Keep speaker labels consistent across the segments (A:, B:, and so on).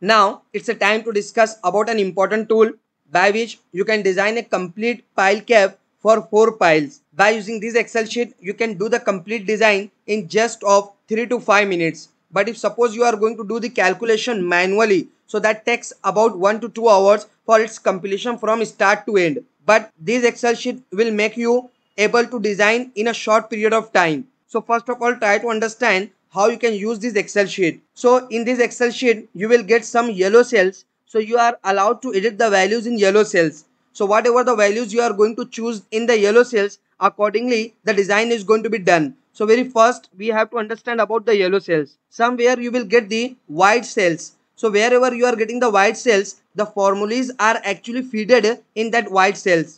A: Now it's a time to discuss about an important tool by which you can design a complete pile cap for 4 piles. By using this excel sheet you can do the complete design in just of 3 to 5 minutes. But if suppose you are going to do the calculation manually so that takes about 1 to 2 hours for its completion from start to end. But this excel sheet will make you able to design in a short period of time. So first of all try to understand how you can use this excel sheet so in this excel sheet you will get some yellow cells so you are allowed to edit the values in yellow cells so whatever the values you are going to choose in the yellow cells accordingly the design is going to be done so very first we have to understand about the yellow cells somewhere you will get the white cells so wherever you are getting the white cells the formulas are actually fitted in that white cells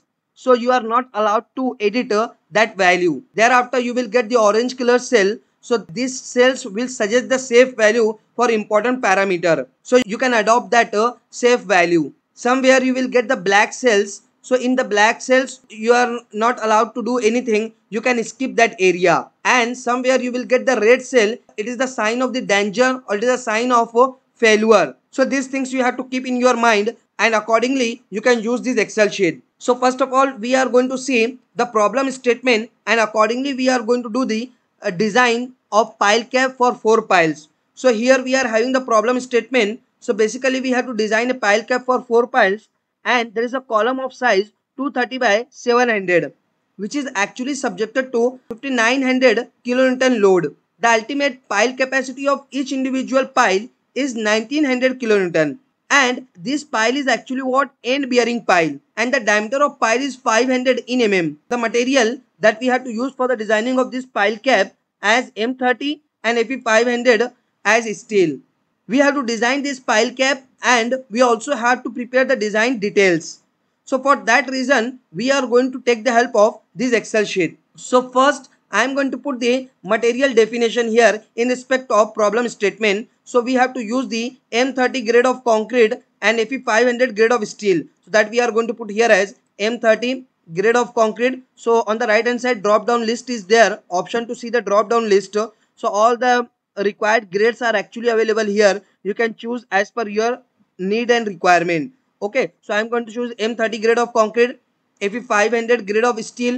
A: so you are not allowed to edit uh, that value thereafter you will get the orange color cell so these cells will suggest the safe value for important parameter. So you can adopt that uh, safe value. Somewhere you will get the black cells. So in the black cells, you are not allowed to do anything. You can skip that area. And somewhere you will get the red cell. It is the sign of the danger or it is a sign of uh, failure. So these things you have to keep in your mind and accordingly you can use this excel sheet so first of all we are going to see the problem statement and accordingly we are going to do the uh, design of pile cap for four piles. So here we are having the problem statement. So basically we have to design a pile cap for four piles and there is a column of size 230 by 700 which is actually subjected to 5900 kilonewton load. The ultimate pile capacity of each individual pile is 1900 kilonewton and this pile is actually what end bearing pile and the diameter of pile is 500 in mm. The material that we have to use for the designing of this pile cap as M30 and Fe 500 as steel. We have to design this pile cap and we also have to prepare the design details. So for that reason, we are going to take the help of this Excel sheet. So first, I am going to put the material definition here in respect of problem statement. So we have to use the M30 grade of concrete and Fe 500 grade of steel. So that we are going to put here as M30 grade of concrete so on the right hand side drop down list is there option to see the drop down list so all the required grades are actually available here you can choose as per your need and requirement okay so i'm going to choose m30 grade of concrete fe500 grade of steel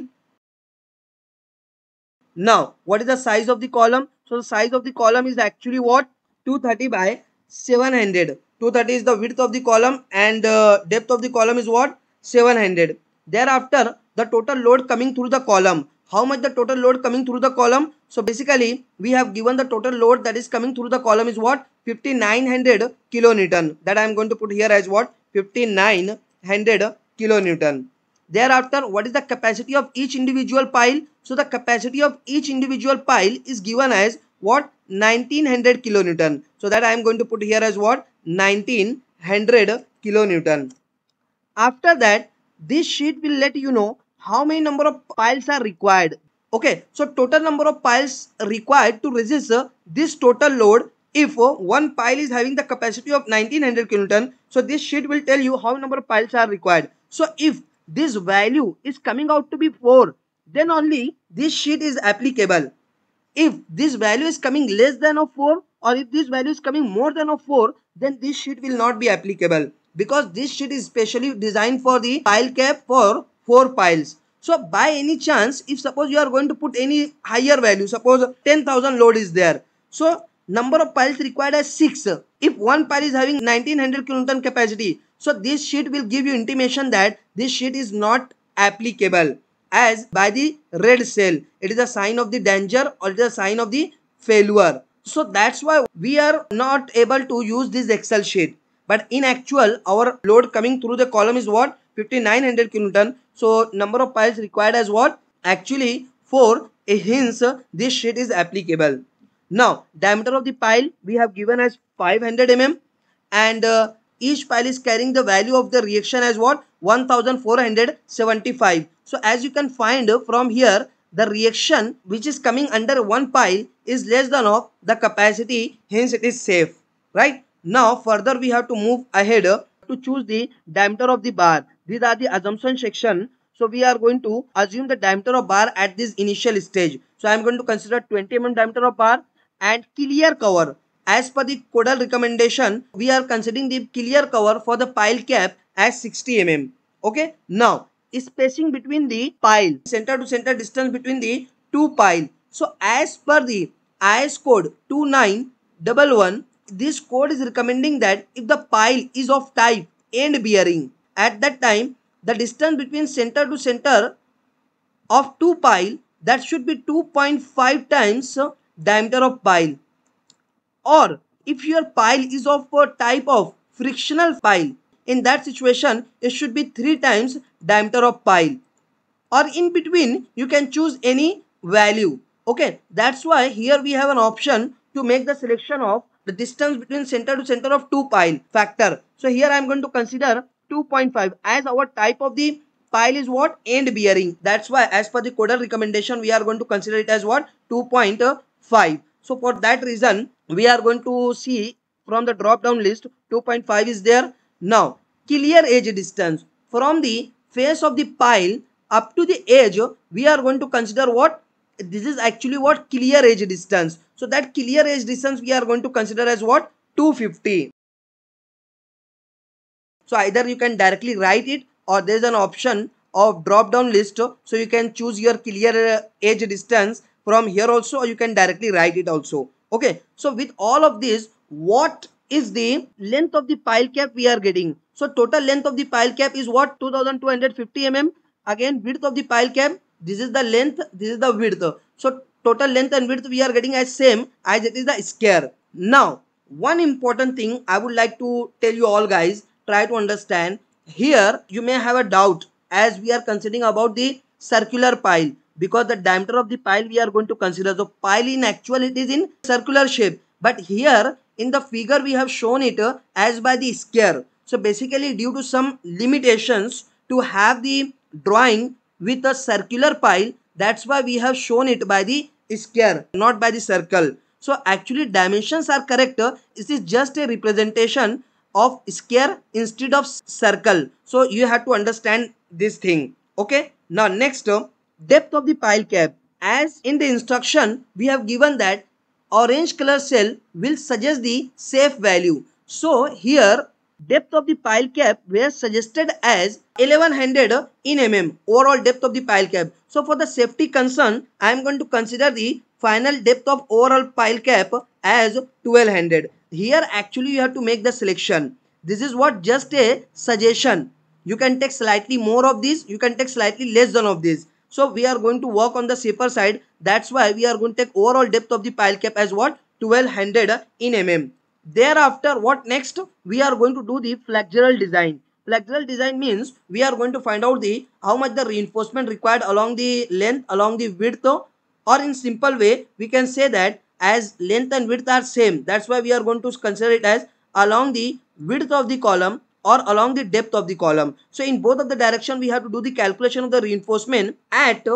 A: now what is the size of the column so the size of the column is actually what 230 by 700 230 is the width of the column and uh, depth of the column is what 700 Thereafter, the total load coming through the column. How much the total load coming through the column? So basically, we have given the total load that is coming through the column is what? 5900 kilonewton. That I am going to put here as what? 5900 kilonewton. Thereafter, what is the capacity of each individual pile? So the capacity of each individual pile is given as what? 1900 kilonewton. So that I am going to put here as what? 1900 kilonewton. After that, this sheet will let you know how many number of piles are required. Okay, so total number of piles required to resist this total load if one pile is having the capacity of 1900 kiloton. So this sheet will tell you how number of piles are required. So if this value is coming out to be 4, then only this sheet is applicable. If this value is coming less than of 4 or if this value is coming more than of 4, then this sheet will not be applicable because this sheet is specially designed for the pile cap for four piles. So by any chance, if suppose you are going to put any higher value, suppose 10,000 load is there. So number of piles required as 6. If one pile is having 1900 kiloton capacity, so this sheet will give you intimation that this sheet is not applicable as by the red cell. It is a sign of the danger or it is a sign of the failure. So that's why we are not able to use this Excel sheet. But in actual, our load coming through the column is what? 5900 kiloton. So number of piles required as what? Actually 4. Hence, this sheet is applicable. Now, diameter of the pile we have given as 500 mm and uh, each pile is carrying the value of the reaction as what? 1475. So, as you can find from here, the reaction which is coming under one pile is less than of the capacity, hence it is safe, right? Now further we have to move ahead to choose the diameter of the bar. These are the assumption section. So we are going to assume the diameter of bar at this initial stage. So I am going to consider 20 mm diameter of bar and clear cover. As per the codal recommendation, we are considering the clear cover for the pile cap as 60 mm. Okay. Now spacing between the pile, center to center distance between the two pile. So as per the IS code 2911 this code is recommending that if the pile is of type end bearing at that time the distance between center to center of two pile that should be 2.5 times diameter of pile or if your pile is of a type of frictional pile in that situation it should be 3 times diameter of pile or in between you can choose any value okay that's why here we have an option to make the selection of the distance between center to center of two pile factor. So here I am going to consider 2.5 as our type of the pile is what end bearing. That's why as per the coder recommendation we are going to consider it as what 2.5. So for that reason we are going to see from the drop down list 2.5 is there. Now clear edge distance from the face of the pile up to the edge we are going to consider what this is actually what clear edge distance so that clear age distance we are going to consider as what? 250. So either you can directly write it or there is an option of drop down list. So you can choose your clear age uh, distance from here also or you can directly write it also. Okay. So with all of this, what is the length of the pile cap we are getting? So total length of the pile cap is what? 2250 mm. Again width of the pile cap. This is the length. This is the width. So total length and width we are getting as same as it is the square. Now, one important thing I would like to tell you all guys, try to understand. Here, you may have a doubt as we are considering about the circular pile because the diameter of the pile we are going to consider. So, pile in actual it is in circular shape. But here, in the figure we have shown it as by the square. So, basically due to some limitations to have the drawing with a circular pile that's why we have shown it by the square, not by the circle. So actually dimensions are correct. This is just a representation of square instead of circle. So you have to understand this thing. Okay. Now next, depth of the pile cap. As in the instruction, we have given that orange color cell will suggest the safe value. So here Depth of the pile cap were suggested as 1100 in mm overall depth of the pile cap. So for the safety concern, I am going to consider the final depth of overall pile cap as 1200. Here actually you have to make the selection. This is what just a suggestion. You can take slightly more of this, you can take slightly less than of this. So we are going to work on the safer side. That's why we are going to take overall depth of the pile cap as what? 1200 in mm. Thereafter, what next? We are going to do the flexural design. Flexural design means we are going to find out the how much the reinforcement required along the length, along the width or in simple way, we can say that as length and width are same. That's why we are going to consider it as along the width of the column or along the depth of the column. So in both of the direction, we have to do the calculation of the reinforcement at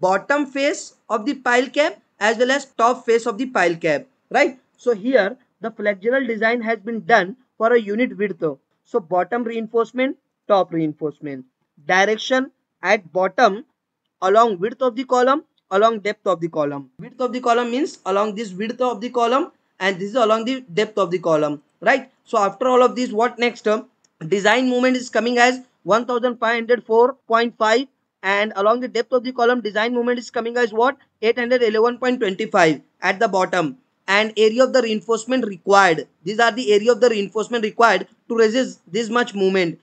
A: bottom face of the pile cap as well as top face of the pile cap, right? So here the flexural design has been done for a unit width. So bottom reinforcement, top reinforcement. Direction at bottom along width of the column, along depth of the column. Width of the column means along this width of the column and this is along the depth of the column, right? So after all of this, what next? Design moment is coming as 1504.5 and along the depth of the column design moment is coming as what 811.25 at the bottom and area of the reinforcement required. These are the area of the reinforcement required to resist this much movement.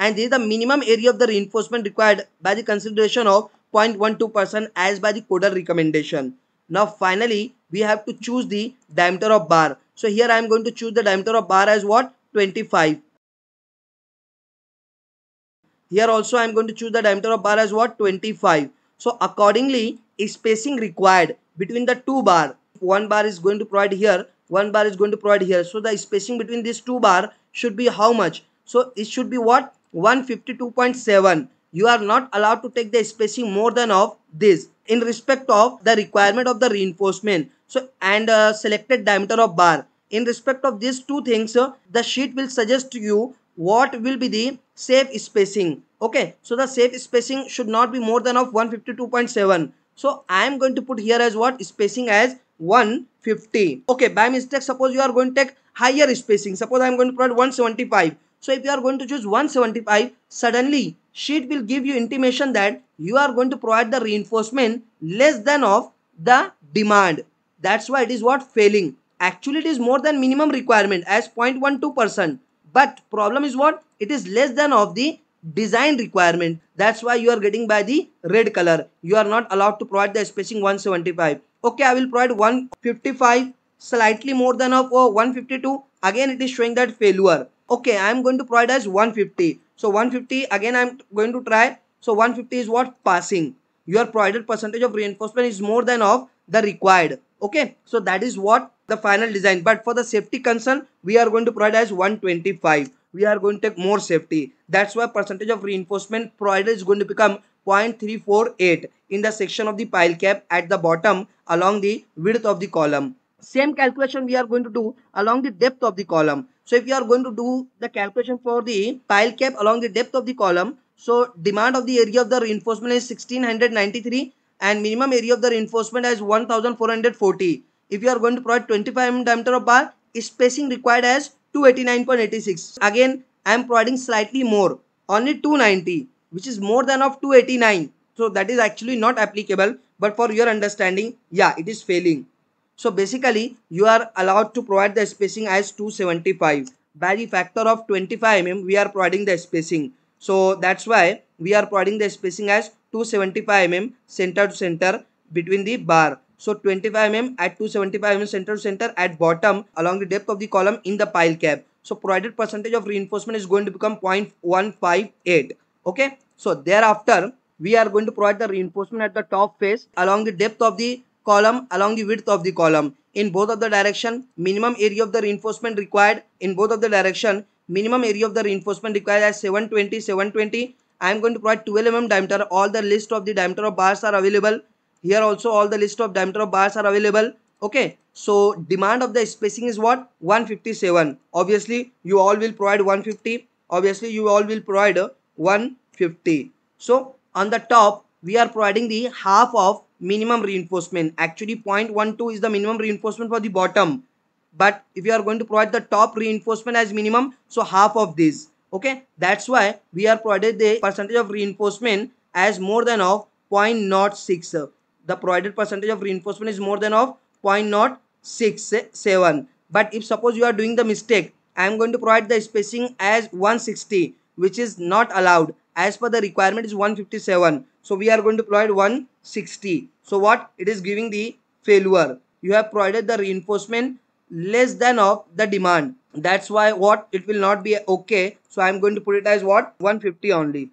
A: And this is the minimum area of the reinforcement required by the consideration of 0.12% as by the coder recommendation. Now finally, we have to choose the diameter of bar. So here I am going to choose the diameter of bar as what? 25. Here also I am going to choose the diameter of bar as what? 25. So accordingly, spacing required between the two bar one bar is going to provide here one bar is going to provide here so the spacing between these two bar should be how much so it should be what 152.7 you are not allowed to take the spacing more than of this in respect of the requirement of the reinforcement so and uh, selected diameter of bar in respect of these two things uh, the sheet will suggest to you what will be the safe spacing okay so the safe spacing should not be more than of 152.7 so I am going to put here as what spacing as 150. Okay, by mistake, suppose you are going to take higher spacing. Suppose I am going to provide 175. So if you are going to choose 175, suddenly sheet will give you intimation that you are going to provide the reinforcement less than of the demand. That's why it is what failing. Actually, it is more than minimum requirement as 0.12%. But problem is what? It is less than of the design requirement that's why you are getting by the red color you are not allowed to provide the spacing 175 okay i will provide 155 slightly more than of oh, 152 again it is showing that failure okay i am going to provide as 150 so 150 again i am going to try so 150 is what passing your provided percentage of reinforcement is more than of the required okay so that is what the final design but for the safety concern we are going to provide as 125 we are going to take more safety. That's why percentage of reinforcement provided is going to become 0.348 in the section of the pile cap at the bottom along the width of the column. Same calculation we are going to do along the depth of the column. So if you are going to do the calculation for the pile cap along the depth of the column, so demand of the area of the reinforcement is 1693 and minimum area of the reinforcement is 1440. If you are going to provide 25 mm diameter of bar, spacing required as 289.86. Again, I am providing slightly more, only 290, which is more than of 289. So that is actually not applicable, but for your understanding, yeah, it is failing. So basically, you are allowed to provide the spacing as 275. By the factor of 25 mm, we are providing the spacing. So that's why we are providing the spacing as 275 mm center to center between the bar. So 25 mm at 275 mm center to center at bottom along the depth of the column in the pile cap. So provided percentage of reinforcement is going to become 0.158. Okay. So thereafter we are going to provide the reinforcement at the top face along the depth of the column along the width of the column in both of the direction minimum area of the reinforcement required in both of the direction minimum area of the reinforcement required as 720 720 I am going to provide 12 mm diameter all the list of the diameter of bars are available here also all the list of diameter of bars are available okay so demand of the spacing is what 157 obviously you all will provide 150 obviously you all will provide 150 so on the top we are providing the half of minimum reinforcement actually 0.12 is the minimum reinforcement for the bottom but if you are going to provide the top reinforcement as minimum so half of this okay that's why we are provided the percentage of reinforcement as more than of 0.06 the provided percentage of reinforcement is more than of 0.067. But if suppose you are doing the mistake, I am going to provide the spacing as 160 which is not allowed as per the requirement is 157. So we are going to provide 160. So what? It is giving the failure. You have provided the reinforcement less than of the demand. That's why what? It will not be okay. So I am going to put it as what? 150 only.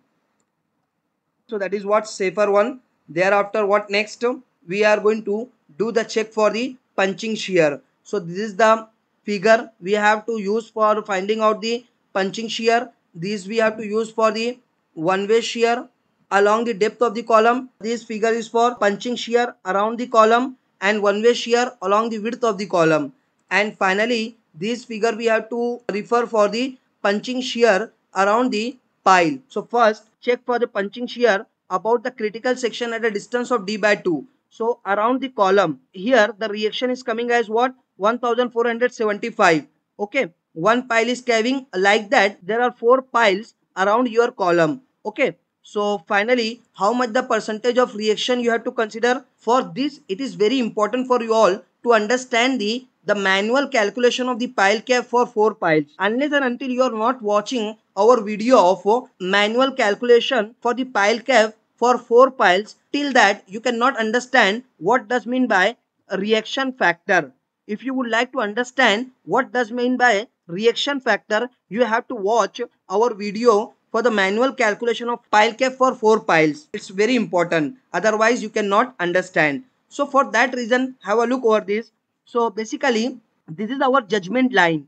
A: So that is what safer one. Thereafter what next? We are going to do the check for the punching shear. So this is the figure we have to use for finding out the punching shear. These we have to use for the one-way shear along the depth of the column. This figure is for punching shear around the column and one-way shear along the width of the column. And finally, this figure we have to refer for the punching shear around the pile. So first, check for the punching shear about the critical section at a distance of d by 2. So around the column here the reaction is coming as what 1475 okay one pile is carrying like that there are four piles around your column okay so finally how much the percentage of reaction you have to consider for this it is very important for you all to understand the the manual calculation of the pile cap for four piles unless and until you are not watching our video of uh, manual calculation for the pile cap for four piles till that you cannot understand what does mean by reaction factor. If you would like to understand what does mean by reaction factor, you have to watch our video for the manual calculation of pile cap for four piles. It's very important. Otherwise, you cannot understand. So for that reason, have a look over this. So basically, this is our judgment line.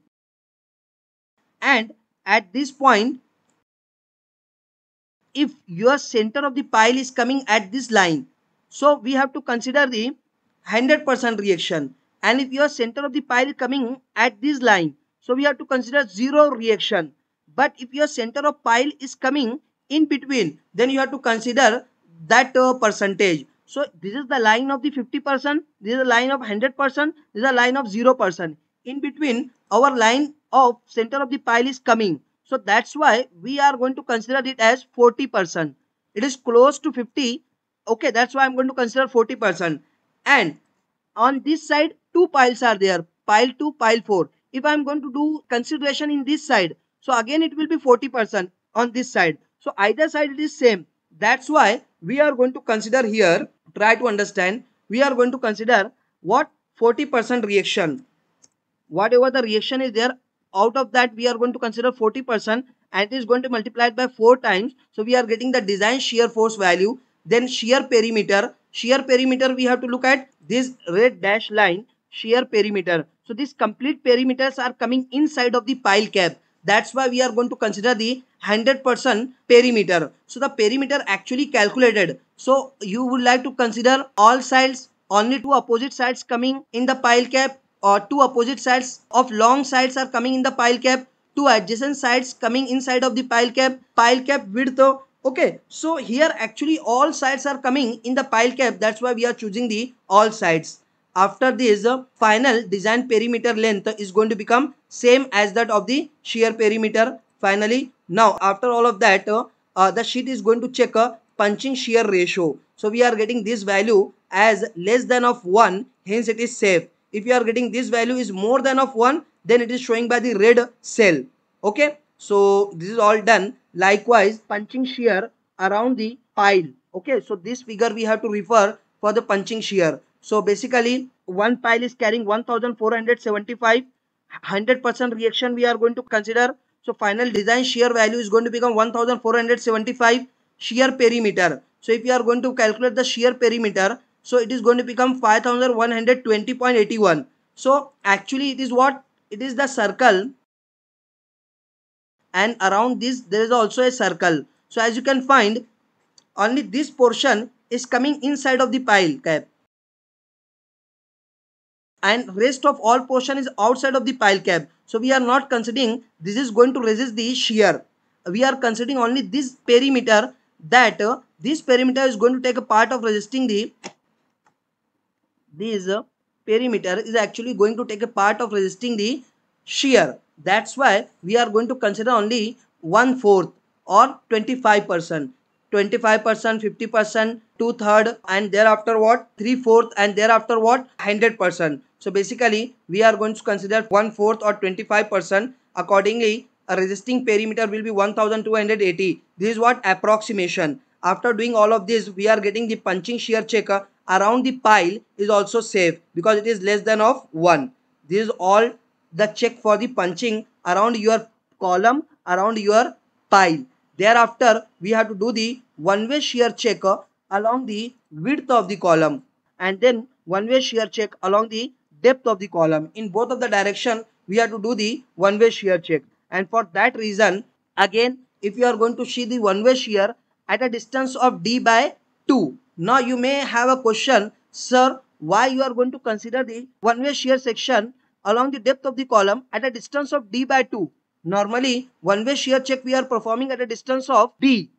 A: And at this point, if your center of the pile is coming at this line so we have to consider the 100% reaction and if your center of the pile coming at this line so we have to consider zero reaction but if your center of pile is coming in between then you have to consider that uh, percentage so this is the line of the 50% this is the line of 100% this is the line of 0% in between our line of center of the pile is coming so that's why we are going to consider it as 40%. It is close to 50. Okay, that's why I'm going to consider 40%. And on this side, two piles are there. Pile 2, pile 4. If I'm going to do consideration in this side, so again it will be 40% on this side. So either side it is same. That's why we are going to consider here, try to understand, we are going to consider what 40% reaction. Whatever the reaction is there, out of that we are going to consider 40% and it is going to multiply it by 4 times. So we are getting the design shear force value. Then shear perimeter. Shear perimeter we have to look at this red dash line shear perimeter. So these complete perimeters are coming inside of the pile cap. That's why we are going to consider the 100% perimeter. So the perimeter actually calculated. So you would like to consider all sides, only two opposite sides coming in the pile cap or uh, two opposite sides of long sides are coming in the pile cap two adjacent sides coming inside of the pile cap pile cap width okay so here actually all sides are coming in the pile cap that's why we are choosing the all sides after this the uh, final design perimeter length is going to become same as that of the shear perimeter finally now after all of that uh, uh the sheet is going to check a punching shear ratio so we are getting this value as less than of 1 hence it is safe if you are getting this value is more than of 1 then it is showing by the red cell okay so this is all done likewise punching shear around the pile okay so this figure we have to refer for the punching shear so basically one pile is carrying 1475 100% reaction we are going to consider so final design shear value is going to become 1475 shear perimeter so if you are going to calculate the shear perimeter so it is going to become 5120.81. So actually it is what? It is the circle and around this there is also a circle. So as you can find only this portion is coming inside of the pile cap and rest of all portion is outside of the pile cap. So we are not considering this is going to resist the shear. We are considering only this perimeter that uh, this perimeter is going to take a part of resisting the this perimeter is actually going to take a part of resisting the shear. That's why we are going to consider only one fourth or 25%. 25%, 50%, 2 third and thereafter what? 3 fourth and thereafter what? 100%. So basically we are going to consider 1 fourth or 25%. Accordingly a resisting perimeter will be 1280. This is what approximation. After doing all of this we are getting the punching shear checker around the pile is also safe because it is less than of 1. This is all the check for the punching around your column, around your pile. Thereafter, we have to do the one-way shear check uh, along the width of the column and then one-way shear check along the depth of the column. In both of the direction, we have to do the one-way shear check. And for that reason, again, if you are going to see the one-way shear at a distance of d by 2, now you may have a question, sir, why you are going to consider the one-way shear section along the depth of the column at a distance of d by 2. Normally, one-way shear check we are performing at a distance of d.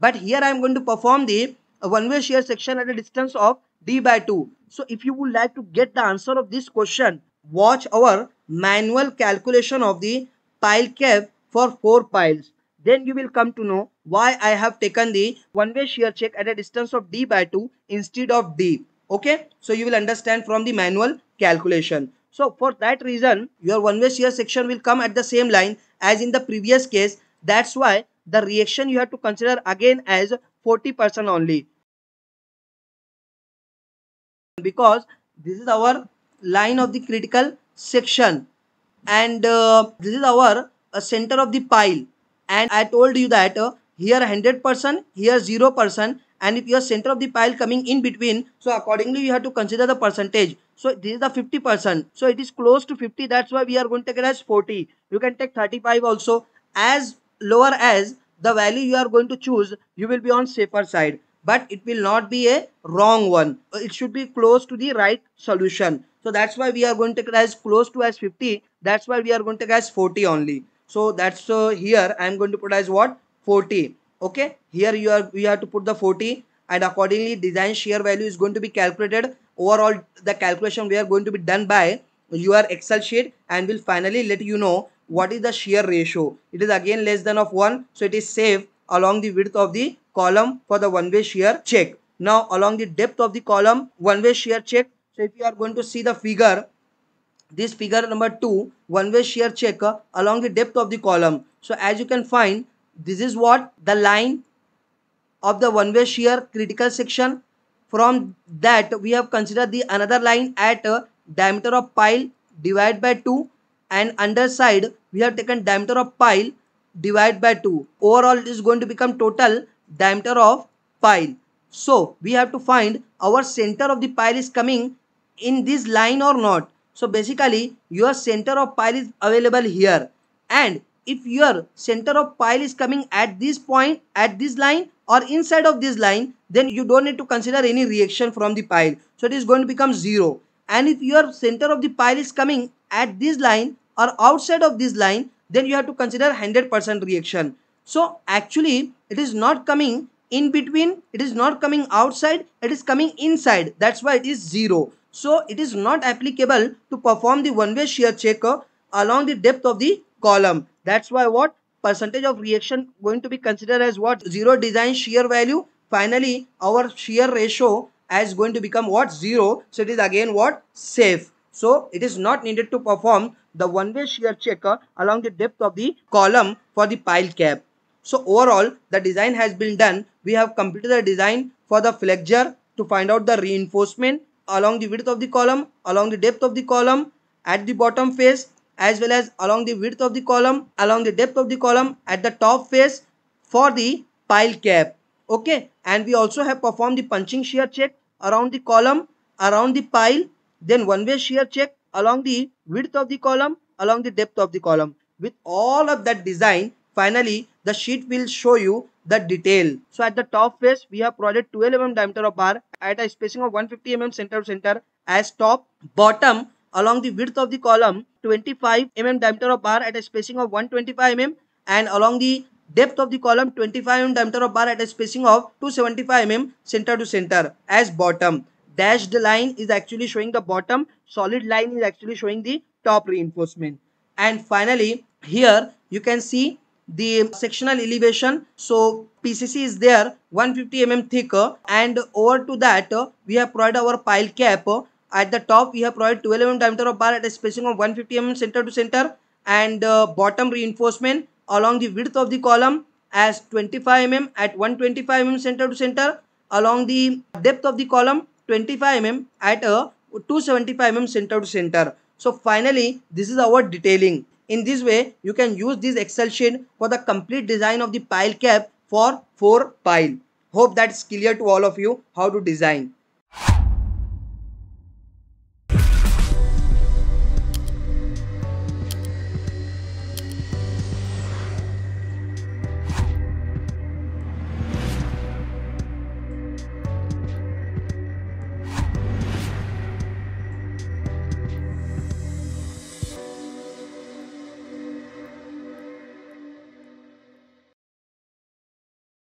A: But here I am going to perform the one-way shear section at a distance of d by 2. So if you would like to get the answer of this question, watch our manual calculation of the pile cap for 4 piles. Then you will come to know why I have taken the one-way shear check at a distance of d by 2 instead of d. Okay, so you will understand from the manual calculation. So for that reason, your one-way shear section will come at the same line as in the previous case. That's why the reaction you have to consider again as 40% only. Because this is our line of the critical section and uh, this is our uh, center of the pile and I told you that uh, here 100% here 0% and if your center of the pile coming in between so accordingly you have to consider the percentage so this is the 50% so it is close to 50 that's why we are going to take it as 40 you can take 35 also as lower as the value you are going to choose you will be on safer side but it will not be a wrong one uh, it should be close to the right solution so that's why we are going to take it as close to as 50 that's why we are going to take as 40 only so that's uh, here I am going to put as what 40. Okay, here you are you have to put the 40 and accordingly design shear value is going to be calculated. Overall the calculation we are going to be done by your Excel sheet and will finally let you know what is the shear ratio. It is again less than of 1 so it is safe along the width of the column for the one-way shear check. Now along the depth of the column one-way shear check. So if you are going to see the figure this figure number 2 one way shear checker along the depth of the column so as you can find this is what the line of the one way shear critical section from that we have considered the another line at a diameter of pile divided by 2 and underside we have taken diameter of pile divided by 2 overall is going to become total diameter of pile so we have to find our center of the pile is coming in this line or not so basically your center of pile is available here and if your center of pile is coming at this point at this line or inside of this line then you don't need to consider any reaction from the pile. So it is going to become 0 and if your center of the pile is coming at this line or outside of this line then you have to consider 100% reaction. So actually it is not coming in between it is not coming outside it is coming inside that's why it is 0 so it is not applicable to perform the one-way shear check along the depth of the column. That's why what percentage of reaction going to be considered as what? Zero design shear value. Finally, our shear ratio is going to become what? Zero. So it is again what? Safe. So it is not needed to perform the one-way shear check along the depth of the column for the pile cap. So overall, the design has been done. We have completed the design for the flexure to find out the reinforcement along the width of the column, along the depth of the column, at the bottom face as well as along the width of the column, along the depth of the column, at the top face for the pile cap. Okay, and we also have performed the punching shear check around the column, around the pile, then one-way shear check along the width of the column, along the depth of the column. With all of that design, finally the sheet will show you the detail. So at the top face, we have provided 12 mm diameter of bar at a spacing of 150 mm center to center as top. Bottom along the width of the column 25 mm diameter of bar at a spacing of 125 mm and along the depth of the column 25 mm diameter of bar at a spacing of 275 mm center to center as bottom. Dashed line is actually showing the bottom, solid line is actually showing the top reinforcement. And finally, here you can see the sectional elevation so PCC is there 150 mm thick and over to that uh, we have provided our pile cap uh, at the top we have provided 12 mm diameter of bar at a spacing of 150 mm center to center and uh, bottom reinforcement along the width of the column as 25 mm at 125 mm center to center along the depth of the column 25 mm at a uh, 275 mm center to center so finally this is our detailing in this way, you can use this Excel sheet for the complete design of the pile cap for 4 pile. Hope that's clear to all of you how to design.